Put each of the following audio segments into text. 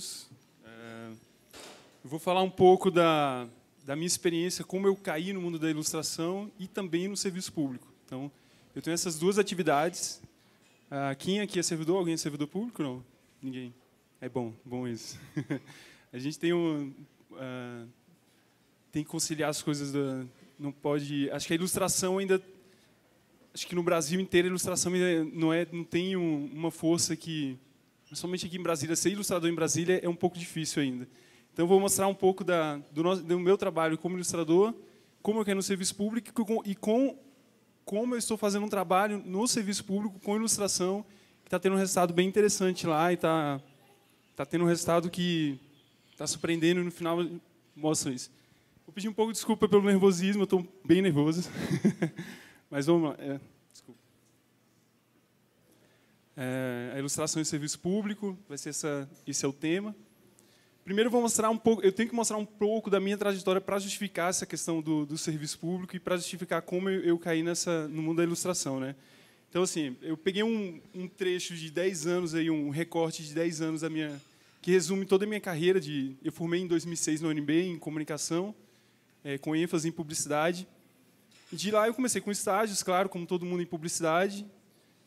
todos. É, eu vou falar um pouco da, da minha experiência, como eu caí no mundo da ilustração e também no serviço público. Então, eu tenho essas duas atividades. Ah, quem aqui é servidor? Alguém é servidor público? Não? Ninguém. É bom, bom isso. a gente tem um, ah, tem que conciliar as coisas. Da, não pode. Acho que a ilustração ainda. Acho que no Brasil inteiro a ilustração não é, não tem um, uma força que somente aqui em Brasília, ser ilustrador em Brasília é um pouco difícil ainda. Então, vou mostrar um pouco da, do, nosso, do, meu trabalho como ilustrador, como eu quero no serviço público e com, como eu estou fazendo um trabalho no serviço público com ilustração, que está tendo um resultado bem interessante lá e está tá tendo um resultado que está surpreendendo e no final mostra isso. Vou pedir um pouco de desculpa pelo nervosismo, estou bem nervoso. Mas vamos lá. É é, a ilustração e serviço público, vai ser essa, esse é o tema. Primeiro vou mostrar um pouco, eu tenho que mostrar um pouco da minha trajetória para justificar essa questão do, do, serviço público e para justificar como eu, eu, caí nessa no mundo da ilustração, né? Então assim, eu peguei um, um, trecho de 10 anos aí, um recorte de 10 anos da minha que resume toda a minha carreira de eu formei em 2006 no UNB em comunicação, é, com ênfase em publicidade. de lá eu comecei com estágios, claro, como todo mundo em publicidade,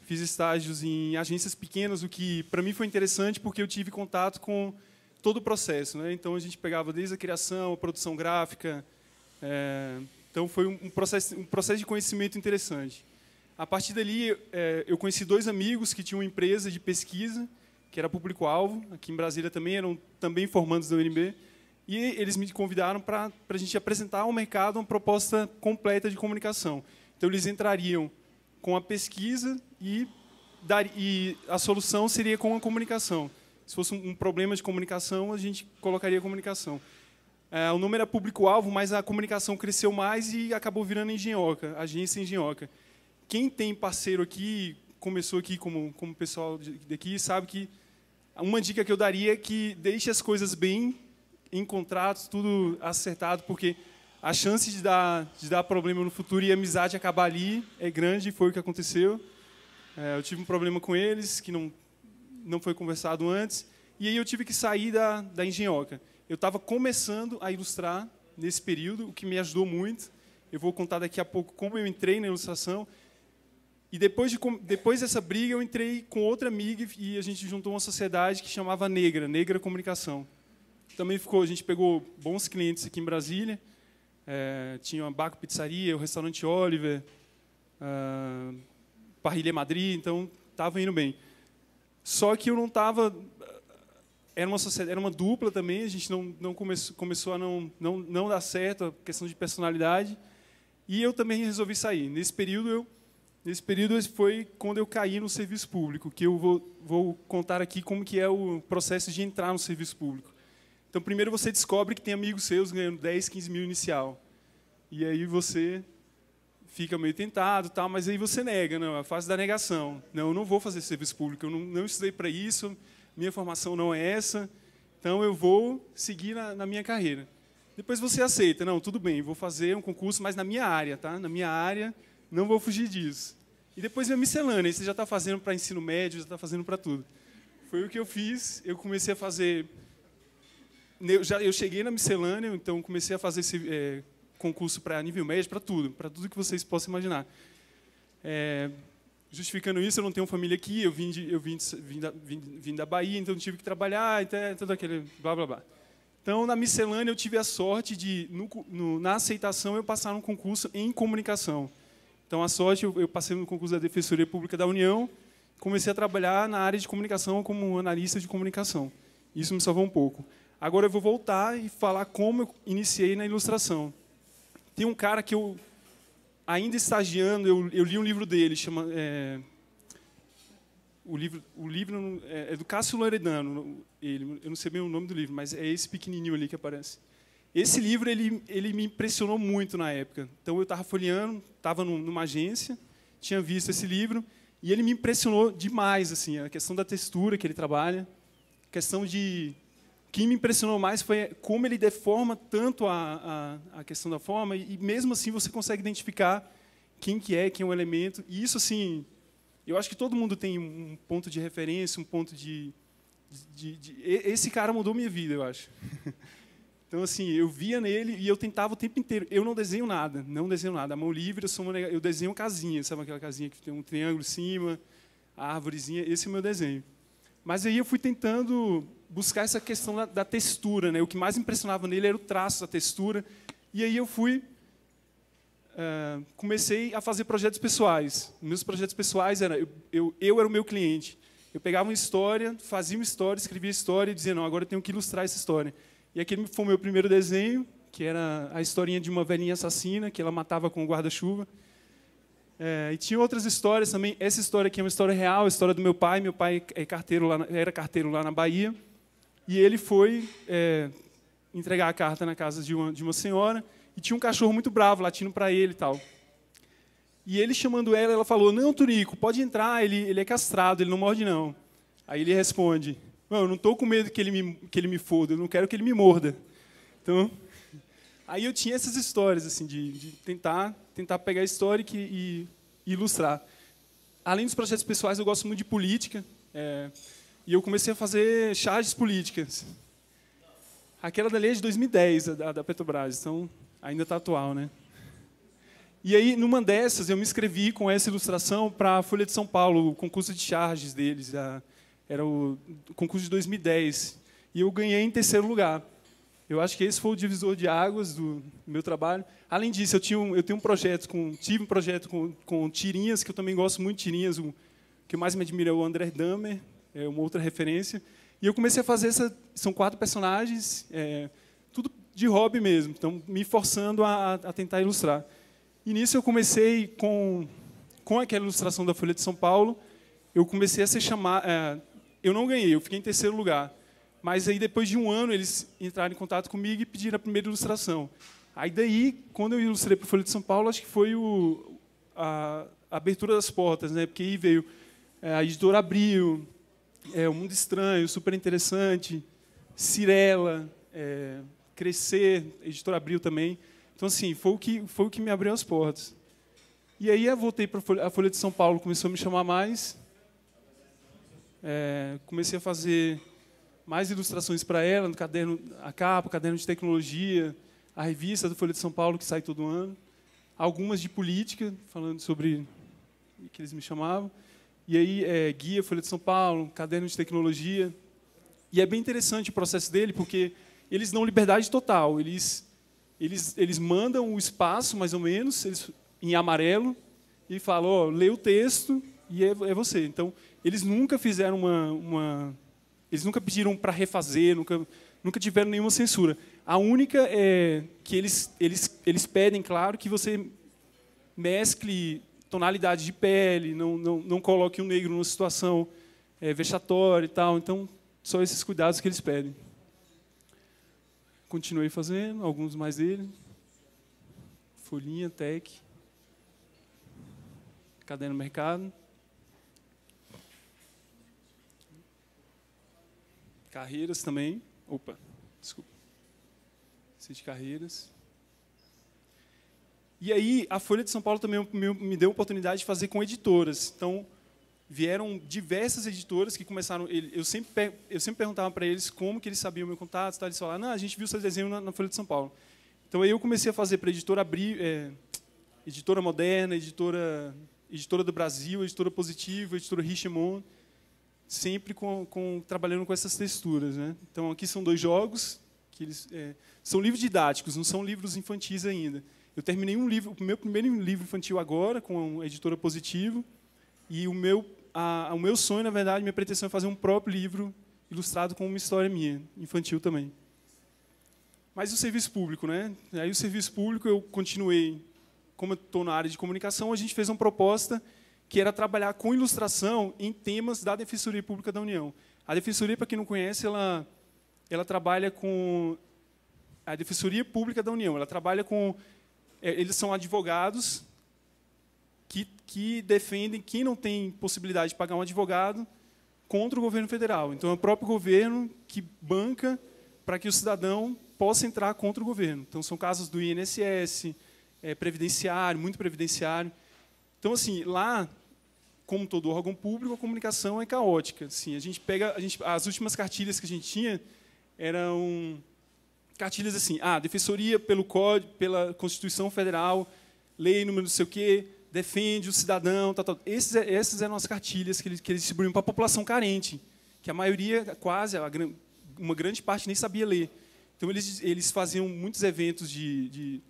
fiz estágios em agências pequenas, o que para mim foi interessante porque eu tive contato com todo o processo. Né? Então a gente pegava desde a criação, a produção gráfica. É, então foi um processo, um processo de conhecimento interessante. A partir dali, é, eu conheci dois amigos que tinham uma empresa de pesquisa, que era público-alvo, aqui em Brasília também, eram também formandos da UNB. E eles me convidaram para a gente apresentar ao mercado uma proposta completa de comunicação. Então, eles entrariam com a pesquisa e, dar, e a solução seria com a comunicação. Se fosse um, problema de comunicação, a gente colocaria a comunicação. É, o nome era é público-alvo, mas a comunicação cresceu mais e acabou virando engenhoca, agência engenhoca. Quem tem parceiro aqui, começou aqui como, como pessoal daqui, sabe que uma dica que eu daria é que deixe as coisas bem em contratos, tudo acertado, porque a chance de dar, de dar problema no futuro e a amizade acabar ali é grande, e foi o que aconteceu. É, eu tive um problema com eles, que não, não foi conversado antes, e aí eu tive que sair da, da engenhoca. Eu estava começando a ilustrar nesse período, o que me ajudou muito. Eu vou contar daqui a pouco como eu entrei na ilustração. E depois, de, depois dessa briga, eu entrei com outra amiga e a gente juntou uma sociedade que chamava Negra, Negra Comunicação. Também ficou, a gente pegou bons clientes aqui em Brasília, é, tinha a Baco Pizzaria, o restaurante Oliver, uh, Parrilha Madrid, então estava indo bem. Só que eu não estava... Era uma, era uma dupla também, a gente não, não começou, começou a não, não, não dar certo, a questão de personalidade. E eu também resolvi sair. Nesse período, eu, nesse período foi quando eu caí no serviço público, que eu vou, vou contar aqui como que é o processo de entrar no serviço público. Então, primeiro você descobre que tem amigos seus ganhando 10, 15 mil inicial. E aí você fica meio tentado, tá? mas aí você nega, não, é a fase da negação. Não, eu não vou fazer serviço público, eu não, não estudei para isso, minha formação não é essa, então eu vou seguir na, na, minha carreira. Depois você aceita, não, tudo bem, vou fazer um concurso, mas na minha área, tá? Na minha área, não vou fugir disso. E depois vem a miscelânea, você já está fazendo para ensino médio, já está fazendo para tudo. Foi o que eu fiz, eu comecei a fazer eu, já, eu cheguei na miscelânea, então comecei a fazer esse é, concurso para nível médio, para tudo, para tudo que vocês possam imaginar. É, justificando isso, eu não tenho família aqui, eu vim, de, eu vim, de, vim, da, vim, vim da Bahia, então tive que trabalhar, até tudo aquele blá blá blá. Então, na miscelânea, eu tive a sorte de, no, no, na aceitação, eu passar um concurso em comunicação. Então, a sorte, eu, eu, passei no concurso da Defensoria Pública da União, comecei a trabalhar na área de comunicação como analista de comunicação. Isso me salvou um pouco. Agora eu vou voltar e falar como eu iniciei na ilustração. Tem um cara que eu, ainda estagiando, eu, eu li um livro dele, chama, é, o livro, o livro é, é do Cássio Loredano, ele, eu não sei bem o nome do livro, mas é esse pequenininho ali que aparece. Esse livro ele, ele me impressionou muito na época. Então eu estava folheando, estava numa agência, tinha visto esse livro e ele me impressionou demais assim, a questão da textura que ele trabalha, a questão de que me impressionou mais foi como ele deforma tanto a, a, a questão da forma, e, mesmo assim você consegue identificar quem que é, quem é o elemento. E isso, assim, eu acho que todo mundo tem um ponto de referência, um ponto de... de, de, de esse cara mudou minha vida, eu acho. Então, assim, eu via nele e eu tentava o tempo inteiro. Eu não desenho nada, não desenho nada. A mão livre, eu, sou uma, eu desenho casinha, sabe aquela casinha que tem um triângulo em cima, a árvorezinha, esse é o meu desenho. Mas aí eu fui tentando buscar essa questão da, da textura, né? O que mais impressionava nele era o traço, a textura. E aí eu fui Uh, comecei a fazer projetos pessoais. Meus projetos pessoais era eu, eu, eu, era o meu cliente. Eu pegava uma história, fazia uma história, escrevia história e dizia, não, agora eu tenho que ilustrar essa história. E aquele foi o meu primeiro desenho, que era a historinha de uma velhinha assassina, que ela matava com um guarda-chuva. Eh, e tinha outras histórias também. Essa história aqui é uma história real, a história do meu pai. Meu pai é carteiro lá, era carteiro lá na Bahia. E ele foi é, entregar a carta na casa de uma, de uma senhora e tinha um cachorro muito bravo latindo para ele e tal. E ele chamando ela, ela falou: Não, Turico, pode entrar, ele, ele é castrado, ele não morde, não. Aí ele responde: Não, eu não estou com medo que ele, me, que ele me foda, eu não quero que ele me morda. Então, aí eu tinha essas histórias, assim, de, de tentar, tentar pegar a história e, e, ilustrar. Além dos projetos pessoais, eu gosto muito de política. É, e eu comecei a fazer charges políticas. Aquela lei é de 2010, da, da Petrobras, então ainda está atual, né? E aí, numa dessas, eu me inscrevi com essa ilustração para a Folha de São Paulo, o concurso de charges deles. era o concurso de 2010. E eu ganhei em terceiro lugar. Eu acho que esse foi o divisor de águas do meu trabalho. Além disso, eu, tinha um, eu tenho um projeto com, tive um projeto com, com tirinhas, que eu também gosto muito de tirinhas. O que mais me admira é o André Dahmer, é uma outra referência. E eu comecei a fazer essa. São quatro personagens, é, tudo de hobby mesmo, então me forçando a, a, tentar ilustrar. E nisso eu comecei com, com aquela ilustração da Folha de São Paulo, eu comecei a ser chamado. É, eu não ganhei, eu fiquei em terceiro lugar. Mas aí depois de um ano eles entraram em contato comigo e pediram a primeira ilustração. Aí daí, quando eu ilustrei para a Folha de São Paulo, acho que foi o, a, a abertura das portas, né? Porque aí veio é, a editora abriu, é, O Mundo Estranho, super interessante, Cirela, é, Crescer, Editora Abril também. Então, assim, foi o que, foi o que me abriu as portas. E aí eu voltei para a Folha de São Paulo, começou a me chamar mais. É, comecei a fazer mais ilustrações para ela, no caderno, a capa, caderno de tecnologia, a revista do Folha de São Paulo, que sai todo ano. Algumas de política, falando sobre o que eles me chamavam e aí é, guia, Folha de São Paulo, caderno de tecnologia. E é bem interessante o processo dele, porque eles dão liberdade total. Eles, eles, eles mandam o espaço, mais ou menos, eles, em amarelo, e falam, oh, lê o texto e é, é, você. Então, eles nunca fizeram uma... uma eles nunca pediram para refazer, nunca, nunca tiveram nenhuma censura. A única é que eles, eles, eles pedem, claro, que você mescle tonalidade de pele, não, não, não coloque um negro numa situação é, vexatória e tal. Então, são esses cuidados que eles pedem. Continuei fazendo, alguns mais dele. Folhinha, tech. no mercado. Carreiras também. Opa, desculpa. Site carreiras. E aí, a Folha de São Paulo também me deu a oportunidade de fazer com editoras. Então, vieram diversas editoras que começaram. Eu sempre, eu sempre perguntava para eles como que eles sabiam meu contato, tal, eles falaram, não, a gente viu seu desenho na, na, Folha de São Paulo. Então aí eu comecei a fazer para editora Abril, é, editora moderna, editora, editora do Brasil, editora positiva, editora Richemont, sempre com, com, trabalhando com essas texturas, né? Então aqui são dois jogos que eles é, são livros didáticos, não são livros infantis ainda. Eu terminei um livro, o meu primeiro livro infantil agora, com a editora Positivo, e o meu, a, o meu sonho, na verdade, minha pretensão é fazer um próprio livro ilustrado com uma história minha, infantil também. Mas o serviço público, né? Aí o serviço público eu continuei, como eu estou na área de comunicação, a gente fez uma proposta que era trabalhar com ilustração em temas da Defensoria Pública da União. A Defensoria, para quem não conhece, ela, ela trabalha com... A Defensoria Pública da União, ela trabalha com é, eles são advogados que, que defendem quem não tem possibilidade de pagar um advogado contra o governo federal. Então, é o próprio governo que banca para que o cidadão possa entrar contra o governo. Então, são casos do INSS, é, previdenciário, muito previdenciário. Então, assim, lá, como todo órgão público, a comunicação é caótica. Assim, a gente pega, a gente, as últimas cartilhas que a gente tinha eram cartilhas assim, ah, defensoria pelo código, pela Constituição Federal, lei número não sei o quê, defende o cidadão, tal, tal. Esses, é, essas eram as cartilhas que eles, que eles distribuíam para a população carente, que a maioria, quase, uma grande parte nem sabia ler. Então, eles, eles faziam muitos eventos de, de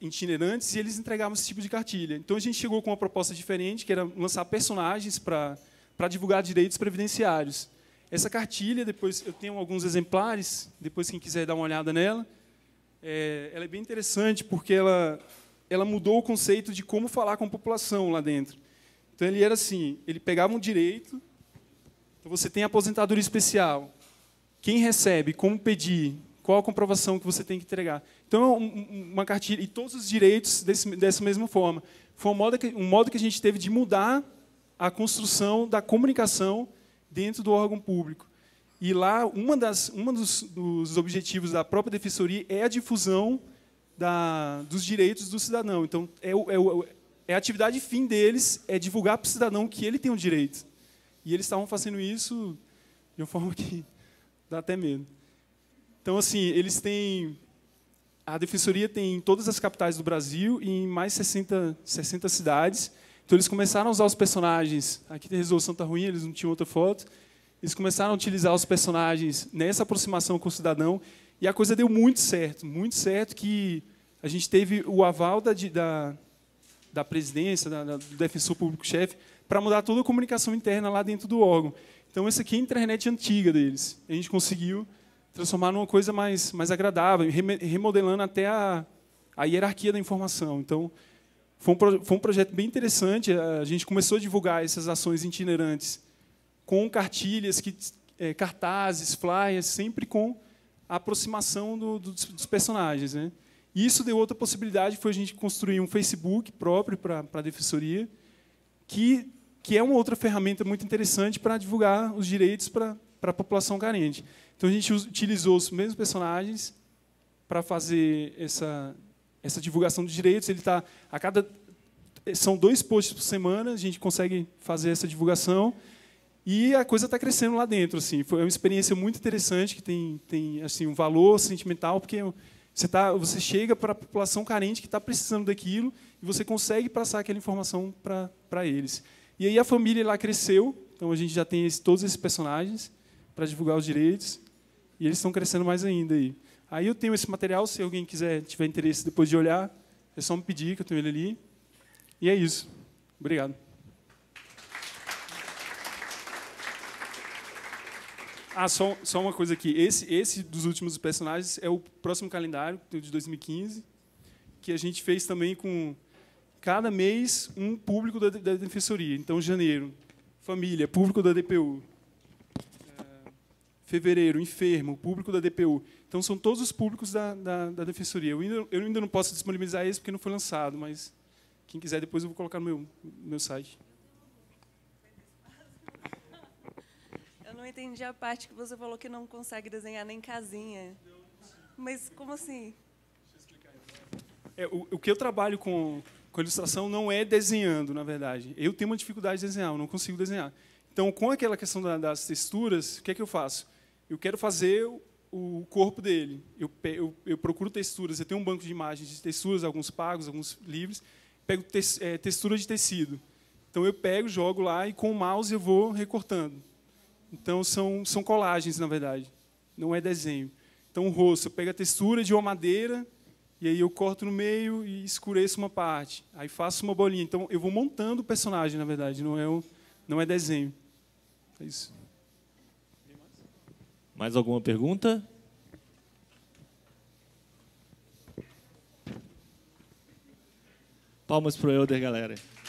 itinerantes e eles entregavam esse tipo de cartilha. Então, a gente chegou com uma proposta diferente, que era lançar personagens para, para divulgar direitos previdenciários. Essa cartilha, depois eu tenho alguns exemplares, depois quem quiser dar uma olhada nela. É, ela é bem interessante porque ela, ela mudou o conceito de como falar com a população lá dentro. Então ele era assim, ele pegava um direito, então você tem aposentadoria especial, quem recebe, como pedir, qual a comprovação que você tem que entregar. Então, é uma cartilha, e todos os direitos desse, dessa mesma forma. Foi um modo, que, um modo que a gente teve de mudar a construção da comunicação dentro do órgão público. E lá, uma das, um dos, dos, objetivos da própria defensoria é a difusão da, dos direitos do cidadão. Então, é, o, é, é a atividade fim deles é divulgar para o cidadão que ele tem o um direito. E eles estavam fazendo isso de uma forma que dá até medo. Então, assim, eles têm. A defensoria tem em todas as capitais do Brasil e em mais 60, 60 cidades. Então eles começaram a usar os personagens. Aqui a resolução tá ruim, eles não tinham outra foto. Eles começaram a utilizar os personagens nessa aproximação com o cidadão e a coisa deu muito certo, muito certo que a gente teve o aval da, da, da presidência, da, da, do defensor público-chefe, para mudar toda a comunicação interna lá dentro do órgão. Então, essa aqui é a internet antiga deles. A gente conseguiu transformar numa coisa mais, mais agradável, remodelando até a, a hierarquia da informação. Então, foi um, foi um projeto bem interessante. A gente começou a divulgar essas ações itinerantes com cartilhas, que, é, cartazes, flyers, sempre com a aproximação do, do, dos personagens. Né? E isso deu outra possibilidade, foi a gente construir um Facebook próprio para a defensoria, que, que é uma outra ferramenta muito interessante para divulgar os direitos para a população carente. Então, a gente utilizou os mesmos personagens para fazer essa, essa divulgação de direitos, ele está a cada são dois posts por semana, a gente consegue fazer essa divulgação e a coisa está crescendo lá dentro, assim. Foi uma experiência muito interessante que tem tem assim um valor sentimental porque você tá você chega para a população carente que está precisando daquilo e você consegue passar aquela informação para para eles. E aí a família lá cresceu, então a gente já tem esse, todos esses personagens para divulgar os direitos e eles estão crescendo mais ainda aí. Aí eu tenho esse material, se alguém quiser tiver interesse depois de olhar, é só me pedir que eu tenho ele ali. E é isso. Obrigado. Ah, só, só uma coisa aqui. Esse, esse dos últimos personagens é o próximo calendário, de 2015, que a gente fez também com cada mês um público da, da defensoria. Então, janeiro, família, público da DPU fevereiro, enfermo, público da DPU. Então, são todos os públicos da, da, da Defensoria. Eu ainda, eu ainda, não posso disponibilizar esse porque não foi lançado, mas quem quiser depois eu vou colocar no meu, meu site. Eu não entendi a parte que você falou que não consegue desenhar nem casinha. Mas como assim? É, o, o que eu trabalho com, com ilustração não é desenhando, na verdade. Eu tenho uma dificuldade de desenhar, eu não consigo desenhar. Então, com aquela questão das texturas, o que é que eu faço? eu quero fazer o corpo dele. Eu, eu, eu procuro texturas, eu tenho um banco de imagens de texturas, alguns pagos, alguns livres, pego te, é, textura de tecido. Então eu pego, jogo lá e com o mouse eu vou recortando. Então são, são colagens, na verdade, não é desenho. Então o rosto, eu pego a textura de uma madeira e aí eu corto no meio e escureço uma parte. Aí faço uma bolinha. Então eu vou montando o personagem, na verdade, não é, não é desenho. É isso. Mais alguma pergunta? Palmas para o Elder, galera.